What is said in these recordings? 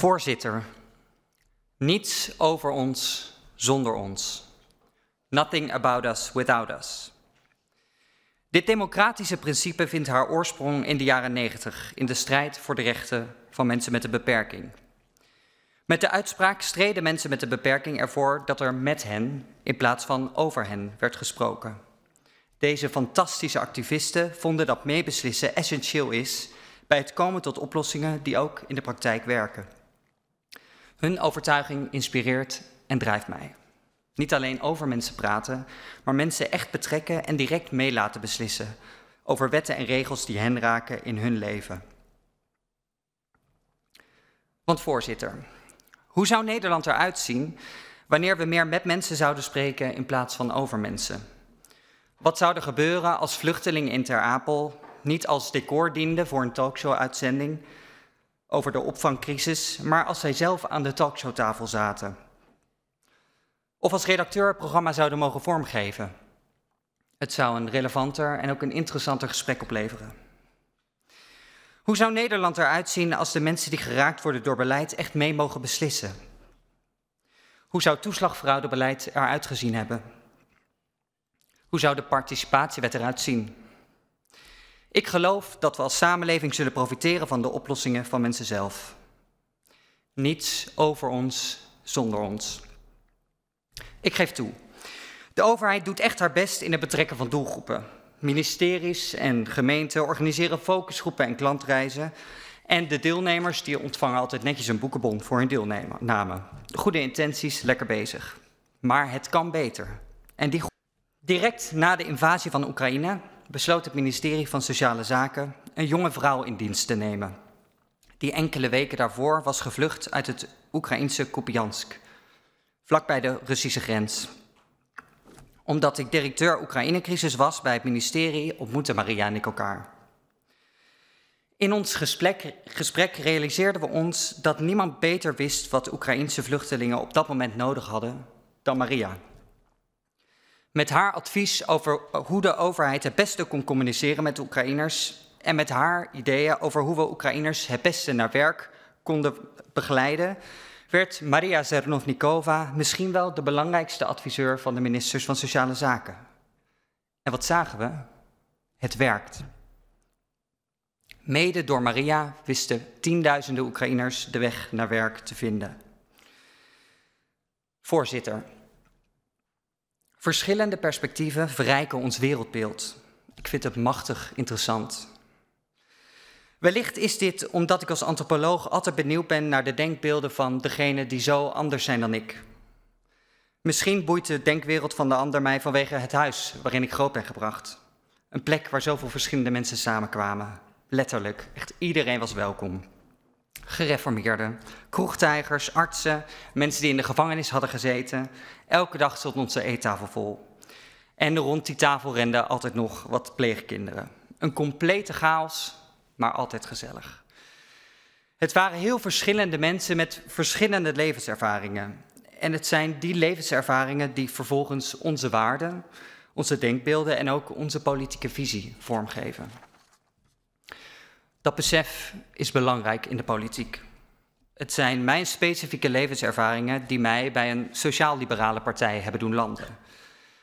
Voorzitter, niets over ons zonder ons. Nothing about us without us. Dit democratische principe vindt haar oorsprong in de jaren 90 in de strijd voor de rechten van mensen met een beperking. Met de uitspraak streden mensen met een beperking ervoor dat er met hen in plaats van over hen werd gesproken. Deze fantastische activisten vonden dat meebeslissen essentieel is bij het komen tot oplossingen die ook in de praktijk werken. Hun overtuiging inspireert en drijft mij. Niet alleen over mensen praten, maar mensen echt betrekken en direct mee laten beslissen over wetten en regels die hen raken in hun leven. Want voorzitter, hoe zou Nederland eruit zien wanneer we meer met mensen zouden spreken in plaats van over mensen? Wat zou er gebeuren als vluchtelingen in Ter Apel niet als decor dienden voor een talkshow-uitzending, over de opvangcrisis, maar als zij zelf aan de talkshowtafel zaten. Of als redacteur het programma zouden mogen vormgeven. Het zou een relevanter en ook een interessanter gesprek opleveren. Hoe zou Nederland eruit zien als de mensen die geraakt worden door beleid echt mee mogen beslissen? Hoe zou toeslagfraudebeleid eruit gezien hebben? Hoe zou de participatiewet eruit zien? Ik geloof dat we als samenleving zullen profiteren van de oplossingen van mensen zelf. Niets over ons zonder ons. Ik geef toe. De overheid doet echt haar best in het betrekken van doelgroepen. Ministeries en gemeenten organiseren focusgroepen en klantreizen. En de deelnemers die ontvangen altijd netjes een boekenbon voor hun deelname. Goede intenties, lekker bezig. Maar het kan beter. En die... direct na de invasie van Oekraïne besloot het ministerie van Sociale Zaken een jonge vrouw in dienst te nemen, die enkele weken daarvoor was gevlucht uit het Oekraïnse Kupiansk, vlakbij de Russische grens. Omdat ik directeur Oekraïnecrisis was bij het ministerie, ontmoette Maria en ik elkaar. In ons gesprek, realiseerden we ons dat niemand beter wist wat Oekraïense Oekraïnse vluchtelingen op dat moment nodig hadden dan Maria met haar advies over hoe de overheid het beste kon communiceren met de Oekraïners en met haar ideeën over hoe we Oekraïners het beste naar werk konden begeleiden, werd Maria Zernovnikova misschien wel de belangrijkste adviseur van de ministers van Sociale Zaken. En wat zagen we? Het werkt. Mede door Maria wisten tienduizenden Oekraïners de weg naar werk te vinden. Voorzitter, Verschillende perspectieven verrijken ons wereldbeeld. Ik vind het machtig interessant. Wellicht is dit omdat ik als antropoloog altijd benieuwd ben naar de denkbeelden van degenen die zo anders zijn dan ik. Misschien boeit de denkwereld van de ander mij vanwege het huis waarin ik groot ben gebracht. Een plek waar zoveel verschillende mensen samenkwamen. Letterlijk, echt iedereen was welkom gereformeerden, kroegtijgers, artsen, mensen die in de gevangenis hadden gezeten. Elke dag stond onze eettafel vol. En rond die tafel renden altijd nog wat pleegkinderen. Een complete chaos, maar altijd gezellig. Het waren heel verschillende mensen met verschillende levenservaringen. En het zijn die levenservaringen die vervolgens onze waarden, onze denkbeelden en ook onze politieke visie vormgeven. Dat besef is belangrijk in de politiek. Het zijn mijn specifieke levenservaringen die mij bij een sociaal-liberale partij hebben doen landen.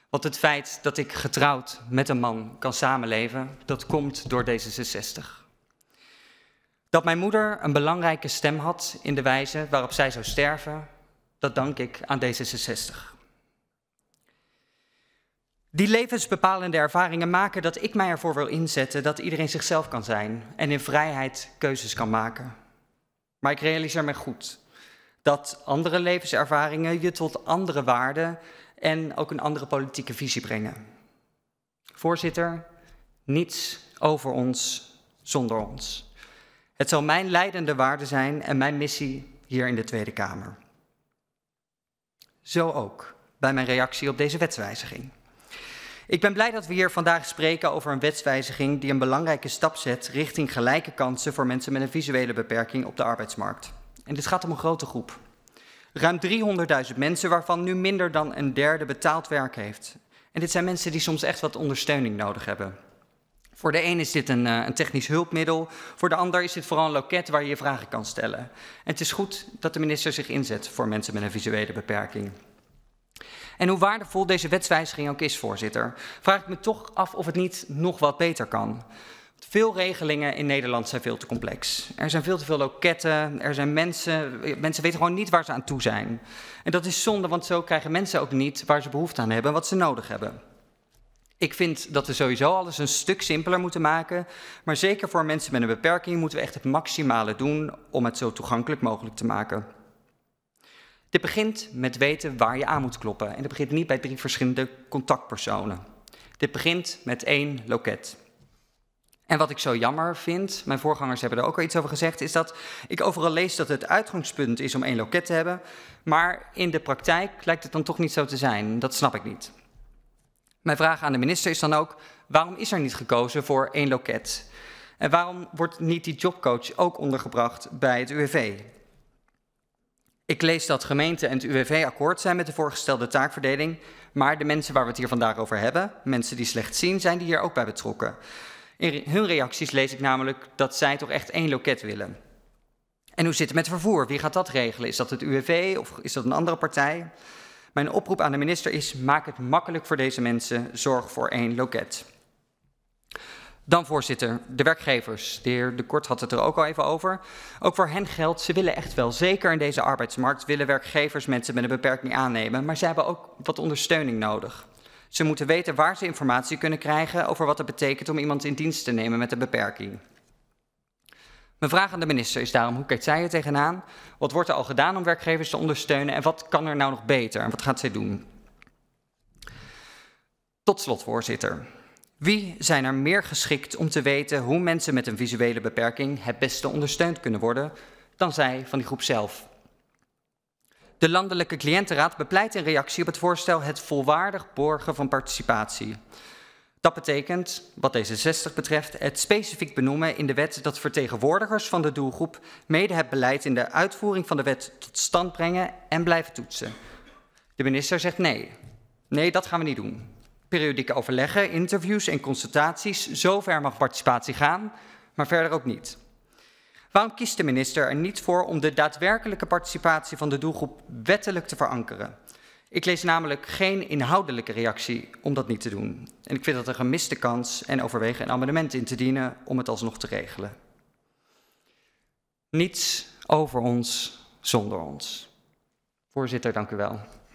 Want het feit dat ik getrouwd met een man kan samenleven, dat komt door D66. Dat mijn moeder een belangrijke stem had in de wijze waarop zij zou sterven, dat dank ik aan D66. Die levensbepalende ervaringen maken dat ik mij ervoor wil inzetten dat iedereen zichzelf kan zijn en in vrijheid keuzes kan maken. Maar ik realiseer me goed dat andere levenservaringen je tot andere waarden en ook een andere politieke visie brengen. Voorzitter, niets over ons zonder ons. Het zal mijn leidende waarde zijn en mijn missie hier in de Tweede Kamer. Zo ook bij mijn reactie op deze wetswijziging. Ik ben blij dat we hier vandaag spreken over een wetswijziging die een belangrijke stap zet richting gelijke kansen voor mensen met een visuele beperking op de arbeidsmarkt. En dit gaat om een grote groep. Ruim 300.000 mensen waarvan nu minder dan een derde betaald werk heeft. En dit zijn mensen die soms echt wat ondersteuning nodig hebben. Voor de ene is dit een, eh, een, technisch hulpmiddel, voor de ander is dit vooral een loket waar je je vragen kan stellen. En het is goed dat de minister zich inzet voor mensen met een visuele beperking. En hoe waardevol deze wetswijziging ook is, voorzitter, vraag ik me toch af of het niet nog wat beter kan. Veel regelingen in Nederland zijn veel te complex. Er zijn veel te veel loketten, er zijn mensen, mensen weten gewoon niet waar ze aan toe zijn. En dat is zonde, want zo krijgen mensen ook niet waar ze behoefte aan hebben wat ze nodig hebben. Ik vind dat we sowieso alles een stuk simpeler moeten maken, maar zeker voor mensen met een beperking moeten we echt het maximale doen om het zo toegankelijk mogelijk te maken. Dit begint met weten waar je aan moet kloppen. En dat begint niet bij drie verschillende contactpersonen. Dit begint met één loket. En wat ik zo jammer vind, mijn voorgangers hebben er ook al iets over gezegd, is dat ik overal lees dat het uitgangspunt is om één loket te hebben, maar in de praktijk lijkt het dan toch niet zo te zijn. Dat snap ik niet. Mijn vraag aan de minister is dan ook, waarom is er niet gekozen voor één loket? En waarom wordt niet die jobcoach ook ondergebracht bij het UWV? Ik lees dat gemeente en het UWV akkoord zijn met de voorgestelde taakverdeling, maar de mensen waar we het hier vandaag over hebben, mensen die slecht zien, zijn die hier ook bij betrokken. In hun reacties lees ik namelijk dat zij toch echt één loket willen. En hoe zit het met vervoer? Wie gaat dat regelen? Is dat het UWV of is dat een andere partij? Mijn oproep aan de minister is: maak het makkelijk voor deze mensen, zorg voor één loket. Dan voorzitter, de werkgevers. De heer De Kort had het er ook al even over. Ook voor hen geldt, ze willen echt wel, zeker in deze arbeidsmarkt, willen werkgevers mensen met een beperking aannemen. Maar ze hebben ook wat ondersteuning nodig. Ze moeten weten waar ze informatie kunnen krijgen over wat het betekent om iemand in dienst te nemen met een beperking. Mijn vraag aan de minister is daarom, hoe kijkt zij er tegenaan? Wat wordt er al gedaan om werkgevers te ondersteunen en wat kan er nou nog beter en wat gaat zij doen? Tot slot, voorzitter. Wie zijn er meer geschikt om te weten hoe mensen met een visuele beperking het beste ondersteund kunnen worden dan zij van die groep zelf? De Landelijke Cliëntenraad bepleit in reactie op het voorstel het volwaardig borgen van participatie. Dat betekent, wat D66 betreft, het specifiek benoemen in de wet dat vertegenwoordigers van de doelgroep mede het beleid in de uitvoering van de wet tot stand brengen en blijven toetsen. De minister zegt nee. Nee, dat gaan we niet doen periodieke overleggen, interviews en consultaties. Zover mag participatie gaan, maar verder ook niet. Waarom kiest de minister er niet voor om de daadwerkelijke participatie van de doelgroep wettelijk te verankeren? Ik lees namelijk geen inhoudelijke reactie om dat niet te doen. En ik vind dat een gemiste kans en overweeg een amendement in te dienen om het alsnog te regelen. Niets over ons zonder ons. Voorzitter, dank u wel.